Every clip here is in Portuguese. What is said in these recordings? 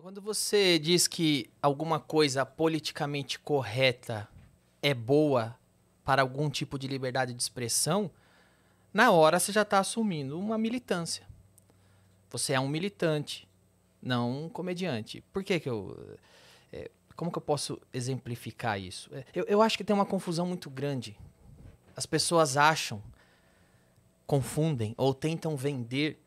Quando você diz que alguma coisa politicamente correta é boa para algum tipo de liberdade de expressão, na hora você já está assumindo uma militância. Você é um militante, não um comediante. Por que que eu... É, como que eu posso exemplificar isso? É, eu, eu acho que tem uma confusão muito grande. As pessoas acham, confundem ou tentam vender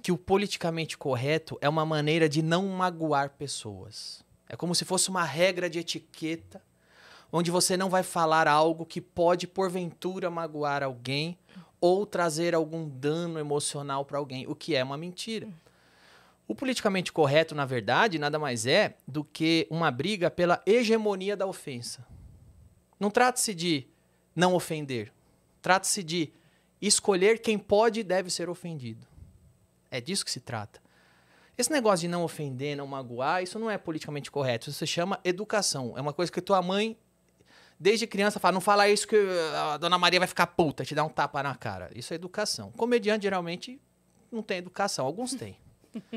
que o politicamente correto é uma maneira de não magoar pessoas. É como se fosse uma regra de etiqueta onde você não vai falar algo que pode porventura magoar alguém ou trazer algum dano emocional para alguém, o que é uma mentira. O politicamente correto, na verdade, nada mais é do que uma briga pela hegemonia da ofensa. Não trata-se de não ofender, trata-se de escolher quem pode e deve ser ofendido. É disso que se trata. Esse negócio de não ofender, não magoar, isso não é politicamente correto. Isso se chama educação. É uma coisa que tua mãe, desde criança, fala: não fala isso que ah, a dona Maria vai ficar puta, te dá um tapa na cara. Isso é educação. Comediante geralmente não tem educação, alguns têm.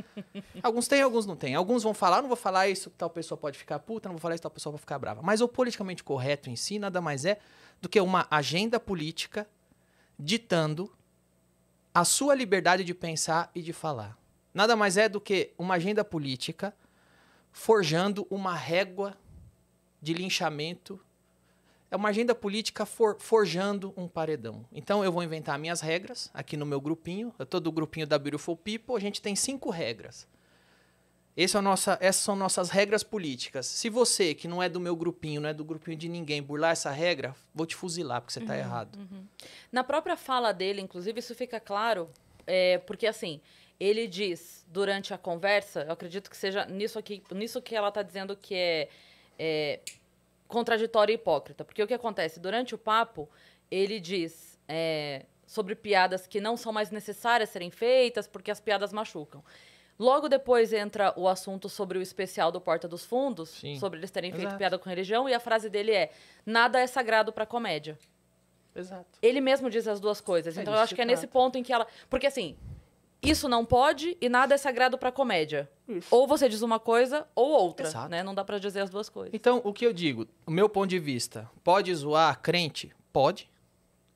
alguns têm, alguns não têm. Alguns vão falar, não vou falar isso, que tal pessoa pode ficar puta, não vou falar isso, que tal pessoa vai ficar brava. Mas o politicamente correto em si nada mais é do que uma agenda política ditando a sua liberdade de pensar e de falar. Nada mais é do que uma agenda política forjando uma régua de linchamento. É uma agenda política for, forjando um paredão. Então eu vou inventar minhas regras aqui no meu grupinho. Eu estou do grupinho da Beautiful People. A gente tem cinco regras é nossa, essas são nossas regras políticas. Se você, que não é do meu grupinho, não é do grupinho de ninguém, burlar essa regra, vou te fuzilar, porque você está uhum, errado. Uhum. Na própria fala dele, inclusive, isso fica claro, é, porque assim, ele diz durante a conversa, eu acredito que seja nisso aqui, nisso que ela está dizendo que é, é contraditório e hipócrita. Porque o que acontece? Durante o papo, ele diz. É, sobre piadas que não são mais necessárias serem feitas porque as piadas machucam. Logo depois entra o assunto sobre o especial do Porta dos Fundos, Sim. sobre eles terem Exato. feito piada com religião, e a frase dele é: Nada é sagrado para comédia. Exato. Ele mesmo diz as duas coisas. É então eu acho que trata. é nesse ponto em que ela. Porque assim, isso não pode e nada é sagrado para comédia. Isso. Ou você diz uma coisa ou outra, Exato. né? Não dá para dizer as duas coisas. Então, o que eu digo, o meu ponto de vista, pode zoar crente? Pode.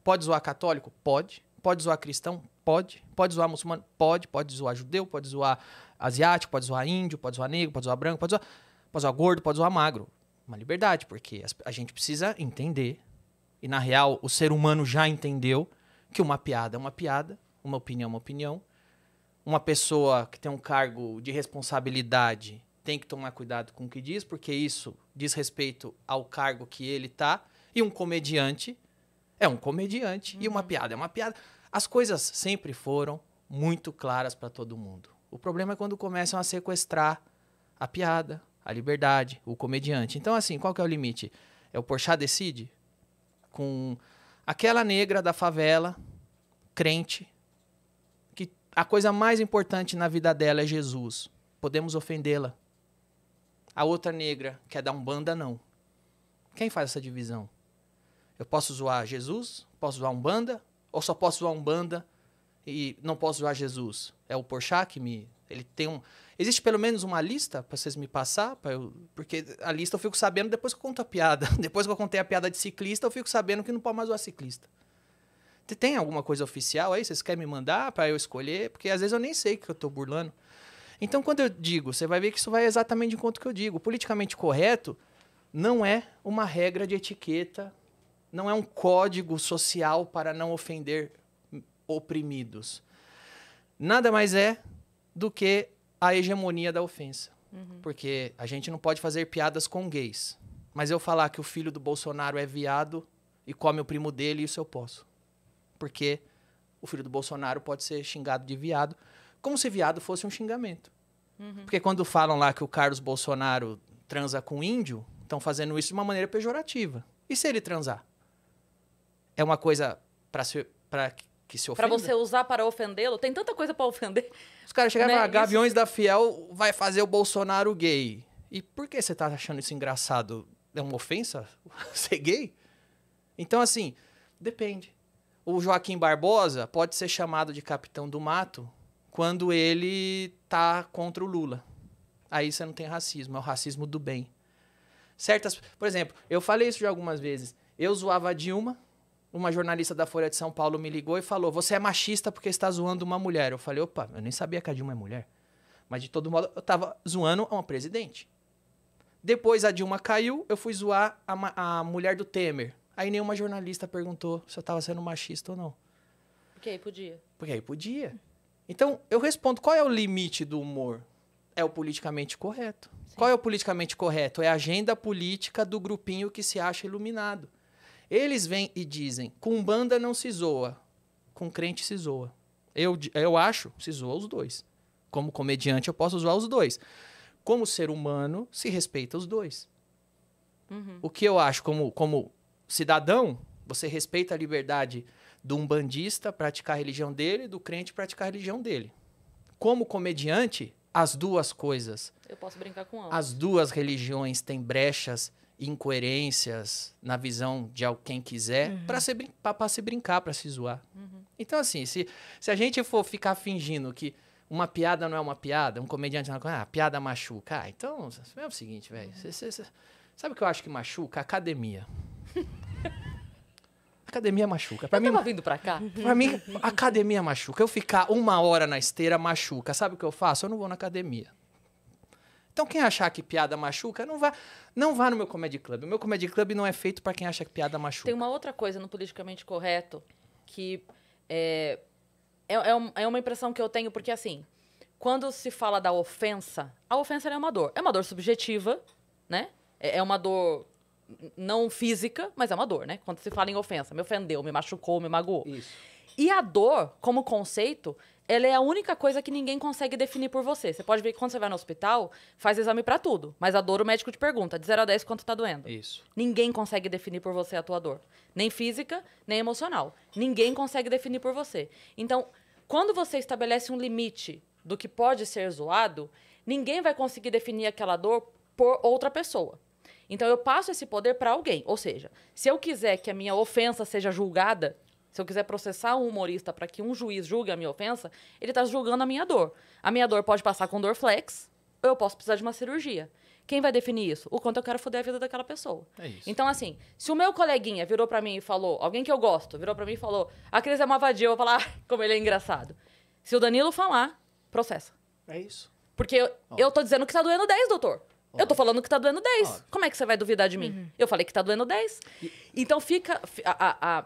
Pode zoar católico? Pode. Pode zoar cristão? Pode. Pode zoar muçulmano? Pode. Pode zoar judeu, pode zoar asiático, pode zoar índio, pode zoar negro, pode zoar branco, pode zoar, pode zoar gordo, pode zoar magro. Uma liberdade, porque a gente precisa entender, e na real o ser humano já entendeu, que uma piada é uma piada, uma opinião é uma opinião. Uma pessoa que tem um cargo de responsabilidade tem que tomar cuidado com o que diz, porque isso diz respeito ao cargo que ele tá. E um comediante é um comediante. Uhum. E uma uhum. piada é uma piada. As coisas sempre foram muito claras para todo mundo. O problema é quando começam a sequestrar a piada, a liberdade, o comediante. Então, assim, qual que é o limite? É o Porchat decide? Com aquela negra da favela, crente, que a coisa mais importante na vida dela é Jesus. Podemos ofendê-la. A outra negra, que é da Umbanda, não. Quem faz essa divisão? Eu posso zoar Jesus? Posso zoar Umbanda? Ou só posso zoar Umbanda e não posso zoar Jesus? É o Porchat que me... Ele tem um... Existe pelo menos uma lista para vocês me passar? Eu... Porque a lista eu fico sabendo depois que eu conto a piada. Depois que eu contei a piada de ciclista, eu fico sabendo que não pode mais zoar ciclista. Tem alguma coisa oficial aí? Vocês querem me mandar para eu escolher? Porque às vezes eu nem sei que eu estou burlando. Então, quando eu digo, você vai ver que isso vai exatamente de encontro que eu digo. Politicamente correto não é uma regra de etiqueta não é um código social para não ofender oprimidos. Nada mais é do que a hegemonia da ofensa. Uhum. Porque a gente não pode fazer piadas com gays. Mas eu falar que o filho do Bolsonaro é viado e come o primo dele, isso eu posso. Porque o filho do Bolsonaro pode ser xingado de viado, como se viado fosse um xingamento. Uhum. Porque quando falam lá que o Carlos Bolsonaro transa com índio, estão fazendo isso de uma maneira pejorativa. E se ele transar? é uma coisa para se para que se ofenda. Para você usar para ofendê-lo, tem tanta coisa para ofender. Os caras chegaram né? e falaram, Gaviões Isso... da Fiel vai fazer o Bolsonaro gay. E por que você tá achando isso engraçado? É uma ofensa ser gay? Então, assim, depende. O Joaquim Barbosa pode ser chamado de capitão do mato quando ele tá contra o Lula. Aí você não tem racismo, é o racismo do bem. Certas, por exemplo, eu falei isso de algumas vezes. Eu zoava a Dilma, uma jornalista da Folha de São Paulo me ligou e falou: Você é machista porque está zoando uma mulher. Eu falei: Opa, eu nem sabia que a Dilma é mulher. Mas de todo modo, eu estava zoando uma presidente. Depois a Dilma caiu, eu fui zoar a, a mulher do Temer. Aí nenhuma jornalista perguntou se eu estava sendo machista ou não. Porque aí podia. Porque aí podia. Então, eu respondo: qual é o limite do humor? É o politicamente correto. Sim. Qual é o politicamente correto? É a agenda política do grupinho que se acha iluminado. Eles vêm e dizem: com banda não se zoa, com crente se zoa. Eu, eu acho, se zoa os dois. Como comediante, eu posso zoar os dois. Como ser humano, se respeita os dois. Uhum. O que eu acho, como, como cidadão, você respeita a liberdade do umbandista praticar a religião dele, e do crente praticar a religião dele. Como comediante, as duas coisas. Eu posso brincar com ambos. As duas religiões têm brechas incoerências na visão de quem quiser uhum. para se, brin se brincar, para se zoar. Uhum. Então, assim, se, se a gente for ficar fingindo que uma piada não é uma piada, um comediante não é uma piada, ah, piada machuca. Ah, então, é o seguinte, velho. Uhum. Sabe o que eu acho que machuca? Academia. academia machuca. Pra eu mim, tava vindo pra cá? Pra mim, academia machuca. Eu ficar uma hora na esteira machuca. Sabe o que eu faço? Eu não vou na academia. Então quem achar que piada machuca, não vá, não vá no meu comedy club. O meu comedy club não é feito para quem acha que piada machuca. Tem uma outra coisa no politicamente correto que é, é, é, é uma impressão que eu tenho porque assim, quando se fala da ofensa, a ofensa é uma dor, é uma dor subjetiva, né? É, é uma dor não física, mas é uma dor, né? Quando se fala em ofensa, me ofendeu, me machucou, me magoou. Isso. E a dor, como conceito, ela é a única coisa que ninguém consegue definir por você. Você pode ver que quando você vai no hospital, faz exame para tudo, mas a dor o médico te pergunta, de 0 a 10 quanto tá doendo. Isso. Ninguém consegue definir por você a tua dor, nem física, nem emocional. Ninguém consegue definir por você. Então, quando você estabelece um limite do que pode ser zoado, ninguém vai conseguir definir aquela dor por outra pessoa. Então eu passo esse poder para alguém, ou seja, se eu quiser que a minha ofensa seja julgada, se eu quiser processar um humorista para que um juiz julgue a minha ofensa, ele está julgando a minha dor. A minha dor pode passar com dor flex, ou eu posso precisar de uma cirurgia. Quem vai definir isso? O quanto eu quero foder a vida daquela pessoa. É então, assim, se o meu coleguinha virou para mim e falou, alguém que eu gosto, virou para mim e falou, a Cris é uma vadia, eu vou falar, ah, como ele é engraçado. Se o Danilo falar, processa. É isso. Porque eu, eu tô dizendo que tá doendo 10, doutor. Eu tô falando que tá doendo 10. Como é que você vai duvidar de mim? Uhum. Eu falei que tá doendo 10. E... Então fica. A, a, a,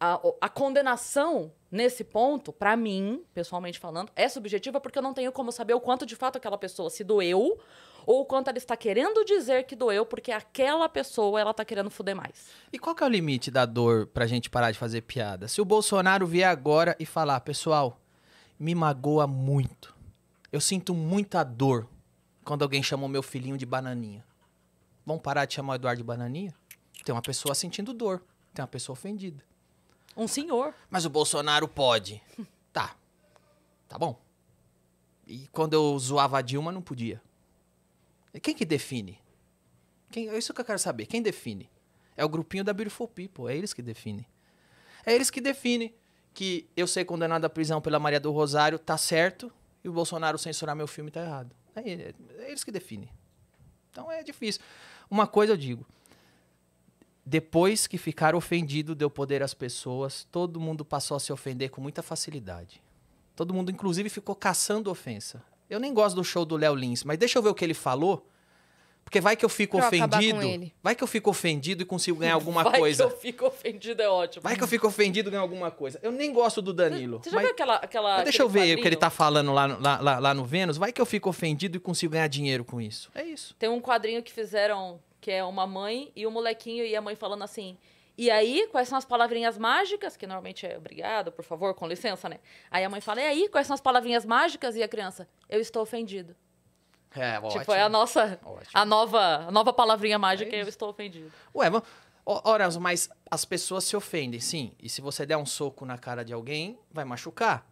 a, a condenação nesse ponto, para mim, pessoalmente falando, é subjetiva porque eu não tenho como saber o quanto de fato aquela pessoa se doeu ou o quanto ela está querendo dizer que doeu porque aquela pessoa ela tá querendo fuder mais. E qual que é o limite da dor pra gente parar de fazer piada? Se o Bolsonaro vier agora e falar, pessoal, me magoa muito. Eu sinto muita dor quando alguém chamou meu filhinho de bananinha. Vamos parar de chamar o Eduardo de bananinha? Tem uma pessoa sentindo dor, tem uma pessoa ofendida. Um senhor. Mas o Bolsonaro pode. tá. Tá bom. E quando eu zoava a Dilma, não podia. Quem que define? Quem, é isso que eu quero saber. Quem define? É o grupinho da Beautiful People. É eles que definem. É eles que definem que eu ser condenado à prisão pela Maria do Rosário tá certo e o Bolsonaro censurar meu filme tá errado. É, é eles que definem. Então é difícil. Uma coisa eu digo: depois que ficar ofendido deu poder às pessoas, todo mundo passou a se ofender com muita facilidade. Todo mundo, inclusive, ficou caçando ofensa. Eu nem gosto do show do Léo Lins, mas deixa eu ver o que ele falou. Porque vai que eu fico pra ofendido. Vai que eu fico ofendido e consigo ganhar alguma vai coisa. Vai que eu fico ofendido é ótimo. Vai que eu fico ofendido e ganho alguma coisa. Eu nem gosto do Danilo. Você já mas, viu aquela. aquela deixa eu ver quadrinho? o que ele tá falando lá, lá, lá, lá no Vênus. Vai que eu fico ofendido e consigo ganhar dinheiro com isso. É isso. Tem um quadrinho que fizeram que é uma mãe e o um molequinho e a mãe falando assim. E aí, quais são as palavrinhas mágicas? Que normalmente é obrigado, por favor, com licença, né? Aí a mãe fala: e aí, quais são as palavrinhas mágicas? E a criança: eu estou ofendido. É, ótimo. Tipo, é a nossa. A nova, a nova palavrinha é mágica é eu estou ofendido. Ué, mas. Ora, mas as pessoas se ofendem, sim. E se você der um soco na cara de alguém, vai machucar.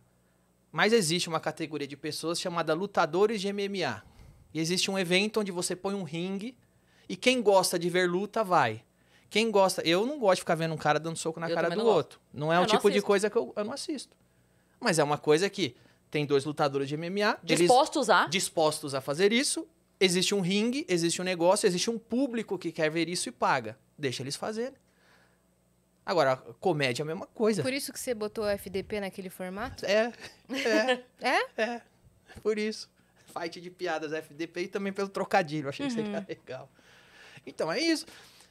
Mas existe uma categoria de pessoas chamada lutadores de MMA. E existe um evento onde você põe um ringue e quem gosta de ver luta, vai. Quem gosta. Eu não gosto de ficar vendo um cara dando soco na eu cara do não outro. Não é eu o não tipo assisto. de coisa que eu, eu não assisto. Mas é uma coisa que tem dois lutadores de MMA. Dispostos a? Dispostos a fazer isso. Existe um ringue, existe um negócio, existe um público que quer ver isso e paga. Deixa eles fazerem. Agora, comédia é a mesma coisa. Por isso que você botou FDP naquele formato? É. É. é? É. Por isso. Fight de piadas FDP e também pelo trocadilho. Achei uhum. que seria legal. Então é isso.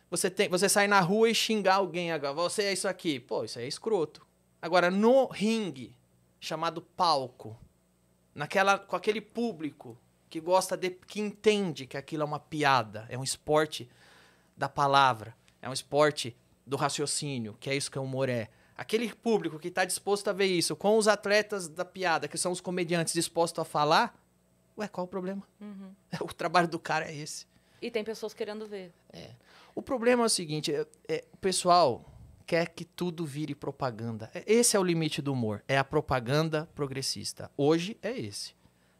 Você, tem, você sai na rua e xingar alguém agora. Você é isso aqui. Pô, isso aí é escroto. Agora, no ringue, chamado palco, naquela, com aquele público que gosta de. que entende que aquilo é uma piada, é um esporte da palavra, é um esporte do raciocínio, que é isso que o humor é. Aquele público que está disposto a ver isso, com os atletas da piada, que são os comediantes dispostos a falar, ué, qual o problema? Uhum. O trabalho do cara é esse. E tem pessoas querendo ver. É. O problema é o seguinte: é, é, o pessoal quer que tudo vire propaganda. É, esse é o limite do humor. É a propaganda progressista. Hoje é esse.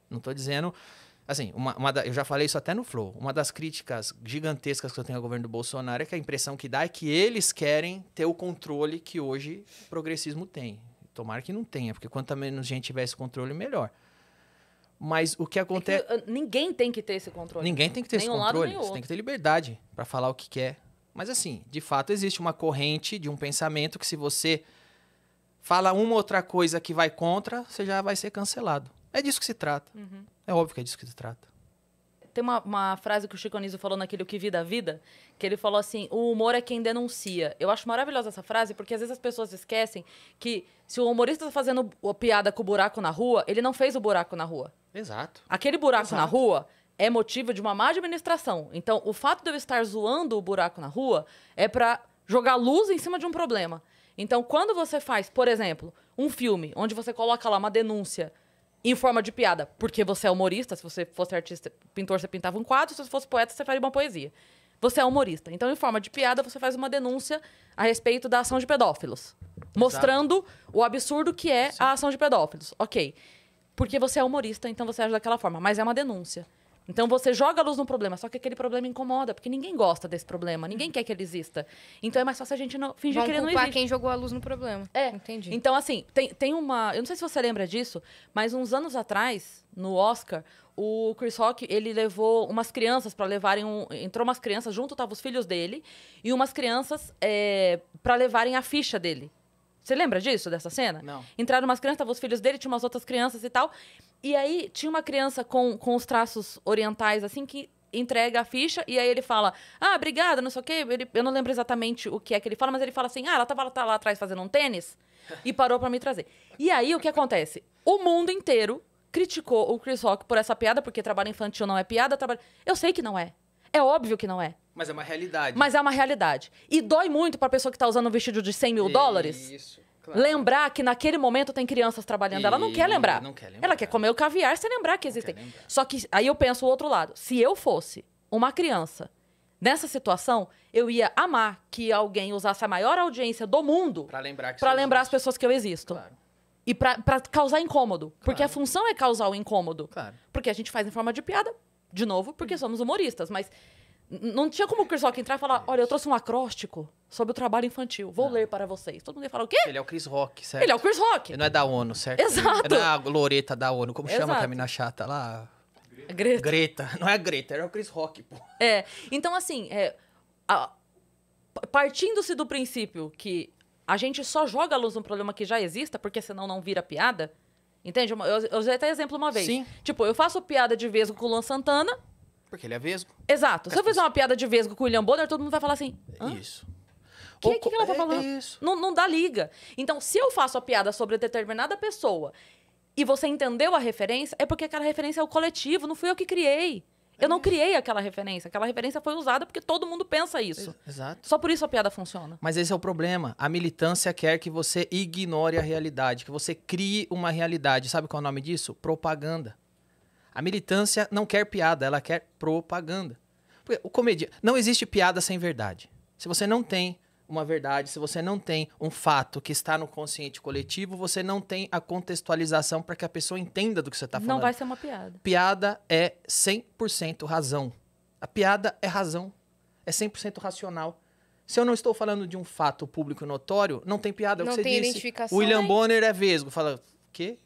Não estou dizendo. Assim, uma, uma da, eu já falei isso até no Flow. Uma das críticas gigantescas que eu tenho ao governo do Bolsonaro é que a impressão que dá é que eles querem ter o controle que hoje o progressismo tem. Tomara que não tenha, porque quanto menos gente tiver esse controle, melhor. Mas o que acontece. É que ninguém tem que ter esse controle. Ninguém tem que ter nem esse um controle. Lado, Você tem que ter liberdade para falar o que quer. Mas assim, de fato, existe uma corrente de um pensamento que se você fala uma outra coisa que vai contra, você já vai ser cancelado. É disso que se trata. Uhum. É óbvio que é disso que se trata. Tem uma, uma frase que o Chico Anísio falou naquele O Que Vida a Vida, que ele falou assim: o humor é quem denuncia. Eu acho maravilhosa essa frase, porque às vezes as pessoas esquecem que se tá o humorista está fazendo piada com o buraco na rua, ele não fez o buraco na rua. Exato. Aquele buraco Exato. na rua é motivo de uma má administração. Então, o fato de eu estar zoando o buraco na rua é para jogar luz em cima de um problema. Então, quando você faz, por exemplo, um filme onde você coloca lá uma denúncia em forma de piada, porque você é humorista, se você fosse artista, pintor, você pintava um quadro, se você fosse poeta, você faria uma poesia. Você é humorista. Então, em forma de piada, você faz uma denúncia a respeito da ação de pedófilos, mostrando Exato. o absurdo que é Sim. a ação de pedófilos. OK porque você é humorista, então você age daquela forma. Mas é uma denúncia. Então você joga a luz no problema, só que aquele problema incomoda, porque ninguém gosta desse problema, ninguém quer que ele exista. Então é mais fácil a gente não, fingir que ele não existe. quem jogou a luz no problema. É. Entendi. Então, assim, tem, tem uma. Eu não sei se você lembra disso, mas uns anos atrás, no Oscar, o Chris Rock, ele levou umas crianças para levarem um, entrou umas crianças junto, estavam os filhos dele e umas crianças é, eh, para levarem a ficha dele você lembra disso, dessa cena? Não. Entraram umas crianças, estavam os filhos dele, tinha umas outras crianças e tal. E aí tinha uma criança com, com os traços orientais, assim, que entrega a ficha e aí ele fala: Ah, obrigada, não sei o quê. Ele, eu não lembro exatamente o que é que ele fala, mas ele fala assim: Ah, ela tava tá lá atrás fazendo um tênis e parou para me trazer. E aí o que acontece? O mundo inteiro criticou o Chris Rock por essa piada, porque trabalho infantil não é piada. Trabalho... Eu sei que não é. É óbvio que não é. Mas é uma realidade. Mas é uma realidade. E dói muito para a pessoa que está usando um vestido de 100 mil Isso, dólares. Claro. Lembrar que naquele momento tem crianças trabalhando. E... Ela não quer, lembrar. não quer lembrar. Ela quer comer o caviar sem lembrar que existem. Lembrar. Só que aí eu penso o outro lado. Se eu fosse uma criança nessa situação, eu ia amar que alguém usasse a maior audiência do mundo para lembrar, que lembrar as pessoas que eu existo. Claro. E para causar incômodo. Claro. Porque a função é causar o incômodo. Claro. Porque a gente faz em forma de piada, de novo, porque somos humoristas. Mas não tinha como o Chris Rock entrar e falar: olha, eu trouxe um acróstico sobre o trabalho infantil. Vou não. ler para vocês. Todo mundo ia falar o quê? Ele é o Chris Rock, certo? Ele é o Chris Rock. Ele não é da ONU, certo? Exato. Ele não é a Loreta da ONU. Como Exato. chama a mina chata lá? Greta. Greta. Não é a Greta, era é o Chris Rock, pô. É. Então, assim, é, a... partindo-se do princípio que a gente só joga a luz num problema que já exista, porque senão não vira piada. Entende? Eu, eu usei até exemplo uma vez. Sim. Tipo, eu faço piada de vez com o Luan Santana, porque ele é vesgo. Exato. Se é eu fizer uma piada de vesgo com o William Bonner, todo mundo vai falar assim. Hã? Isso. O que, que, ela tá é falando? É isso. Não, não dá liga. Então, se eu faço a piada sobre determinada pessoa e você entendeu a referência, é porque aquela referência é o coletivo, não fui eu que criei. Eu não é. criei aquela referência. Aquela referência foi usada porque todo mundo pensa isso. Exato. Só por isso a piada funciona. Mas esse é o problema. A militância quer que você ignore a realidade, que você crie uma realidade. Sabe qual é o nome disso? Propaganda. A militância não quer piada, ela quer propaganda. Porque o comedia... Não existe piada sem verdade. Se você não tem uma verdade, se você não tem um fato que está no consciente coletivo, você não tem a contextualização para que a pessoa entenda do que você está falando. Não vai ser uma piada. Piada é 100% razão. A piada é razão. É 100% racional. Se eu não estou falando de um fato público notório, não tem piada. É o não que você tem disse. identificação. William né? Bonner é vesgo. Fala, o quê?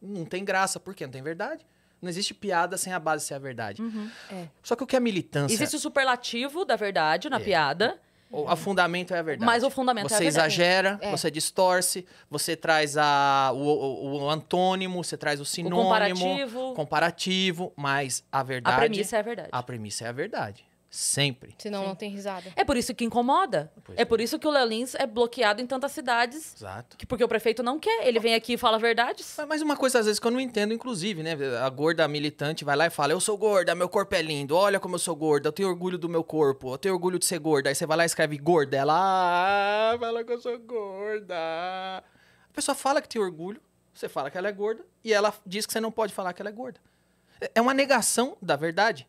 Não tem graça. Por quê? Não tem verdade. Não existe piada sem a base ser a verdade. Uhum, é. Só que o que é militância? Existe o superlativo da verdade na é. piada. O, a fundamento é a verdade. Mas o fundamento você é a verdade. Exagera, é. Você distorce, você traz a, o, o, o, antônimo, você traz o sinônimo. O comparativo. Comparativo, mas a verdade... A premissa é a verdade. A premissa é a verdade. Sempre. Senão Sim. não tem risada. É por isso que incomoda. Pois é, por isso que o Léo Lins é bloqueado em tantas cidades. Exato. Que, porque o prefeito não quer. Ele vem aqui e fala verdades. Mas uma coisa, às vezes, que eu não entendo, inclusive, né? A gorda militante vai lá e fala: Eu sou gorda, meu corpo é lindo, olha como eu sou gorda, eu tenho orgulho do meu corpo, eu tenho orgulho de ser gorda. Aí você vai lá e escreve gorda. Ela ah, fala que eu sou gorda. A pessoa fala que tem orgulho, você fala que ela é gorda, e ela diz que você não pode falar que ela é gorda. É, é uma negação da verdade